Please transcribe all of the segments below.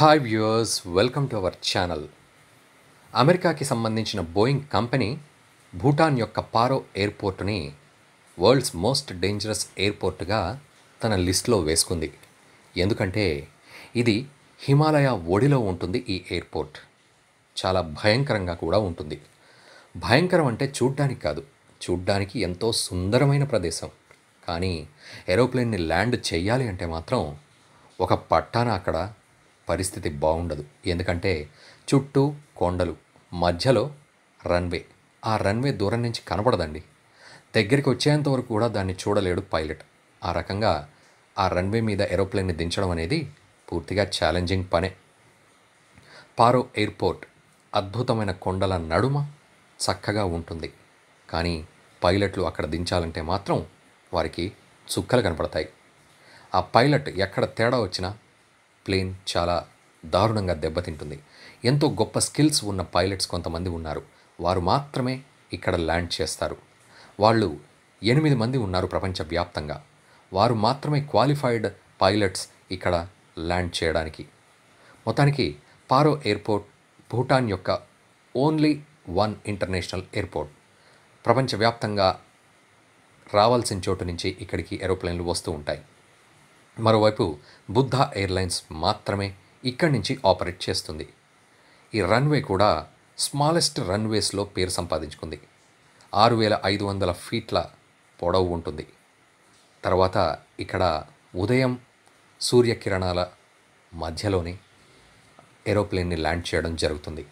hi viewers welcome to our channel అమెరికాకి సంబంధించిన Boeing company Bhutan యొక్క పారో ఎయిర్పోర్టుని వరల్డ్స్ మోస్ట్ డేంజరస్ ఎయిర్పోర్ట్గా తన లిస్ట్లో వేసుకుంది ఎందుకంటే ఇది హిమాలయ ఒడిలో ఉంటుంది ఈ ఎయిర్పోర్ట్ చాలా భయంకరంగా కూడా ఉంటుంది భయంకరం అంటే చూడ్డానికి కాదు చూడ్డానికి ఎంతో సుందరమైన ప్రదేశం కానీ ఏరోప్లేన్ని ల్యాండ్ చేయాలి అంటే మాత్రం ఒక పట్టాన అక్కడ పరిస్థితి బాగుండదు ఎందుకంటే చుట్టూ కొండలు మధ్యలో రన్వే ఆ రన్వే దూరం నుంచి కనబడదండి దగ్గరికి వచ్చేంత వరకు కూడా దాన్ని చూడలేడు పైలట్ ఆ రకంగా ఆ రన్వే మీద ఏరోప్లేన్ని దించడం అనేది పూర్తిగా ఛాలెంజింగ్ పనే పారో ఎయిర్పోర్ట్ అద్భుతమైన కొండల నడుమ చక్కగా ఉంటుంది కానీ పైలట్లు అక్కడ దించాలంటే మాత్రం వారికి చుక్కలు కనపడతాయి ఆ పైలట్ ఎక్కడ తేడా వచ్చినా ప్లేన్ చాలా దారుణంగా దెబ్బతింటుంది ఎంతో గొప్ప స్కిల్స్ ఉన్న పైలట్స్ కొంతమంది ఉన్నారు వారు మాత్రమే ఇక్కడ ల్యాండ్ చేస్తారు వాళ్ళు ఎనిమిది మంది ఉన్నారు ప్రపంచవ్యాప్తంగా వారు మాత్రమే క్వాలిఫైడ్ పైలట్స్ ఇక్కడ ల్యాండ్ చేయడానికి మొత్తానికి పారో ఎయిర్పోర్ట్ భూటాన్ యొక్క ఓన్లీ వన్ ఇంటర్నేషనల్ ఎయిర్పోర్ట్ ప్రపంచవ్యాప్తంగా రావాల్సిన చోటు నుంచి ఇక్కడికి ఏరోప్లేన్లు వస్తూ ఉంటాయి మరోవైపు బుద్ధ ఎయిర్లైన్స్ మాత్రమే ఇక్కడి నుంచి ఆపరేట్ చేస్తుంది ఈ రన్వే కూడా స్మాలెస్ట్ రన్వేస్లో పేరు సంపాదించుకుంది ఆరు వేల ఐదు వందల ఫీట్ల పొడవు ఉంటుంది తర్వాత ఇక్కడ ఉదయం సూర్యకిరణాల మధ్యలోనే ఏరోప్లేన్ని ల్యాండ్ చేయడం జరుగుతుంది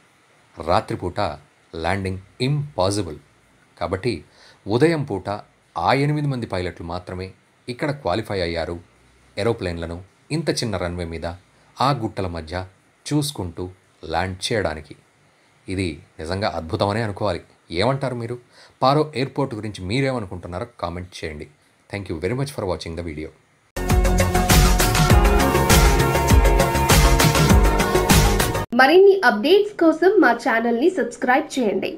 రాత్రిపూట ల్యాండింగ్ ఇంపాసిబుల్ కాబట్టి ఉదయం పూట ఆ ఎనిమిది మంది పైలట్లు మాత్రమే ఇక్కడ క్వాలిఫై అయ్యారు ఏరోప్లేన్లను ఇంత చిన్న రన్వే మీద ఆ గుట్టల మధ్య చూసుకుంటూ ల్యాండ్ చేయడానికి ఇది నిజంగా అద్భుతమనే అనుకోవాలి ఏమంటారు మీరు పారో ఎయిర్పోర్ట్ గురించి మీరేమనుకుంటున్నారో కామెంట్ చేయండి thank you very much for watching the video మరిన్ని అప్డేట్స్ కోసం మా ఛానల్ని సబ్స్క్రైబ్ చేయండి